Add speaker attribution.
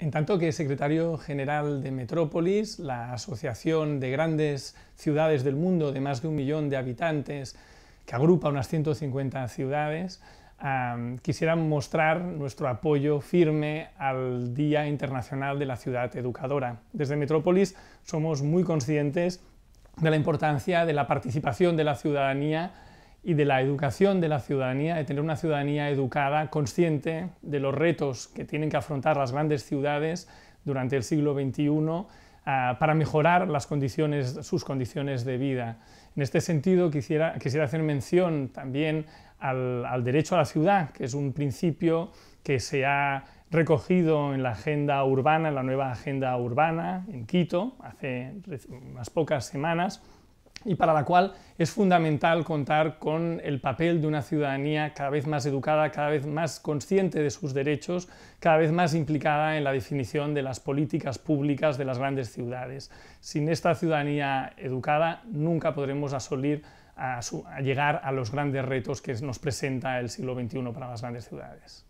Speaker 1: En tanto que secretario general de Metrópolis, la asociación de grandes ciudades del mundo de más de un millón de habitantes, que agrupa unas 150 ciudades, quisiera mostrar nuestro apoyo firme al Día Internacional de la Ciudad Educadora. Desde Metrópolis somos muy conscientes de la importancia de la participación de la ciudadanía y de la educación de la ciudadanía, de tener una ciudadanía educada, consciente de los retos que tienen que afrontar las grandes ciudades durante el siglo XXI ah, para mejorar sus condiciones de vida. En este sentido, quisiera, hacer mención también al, al derecho a la ciudad, que es un principio que se ha recogido en la agenda urbana, en la nueva agenda urbana en Quito, hace unas pocas semanas, y para la cual es fundamental contar con el papel de una ciudadanía cada vez más educada, cada vez más consciente de sus derechos, cada vez más implicada en la definición de las políticas públicas de las grandes ciudades. Sin esta ciudadanía educada nunca podremos asolir llegar a los grandes retos que nos presenta el siglo XXI para las grandes ciudades.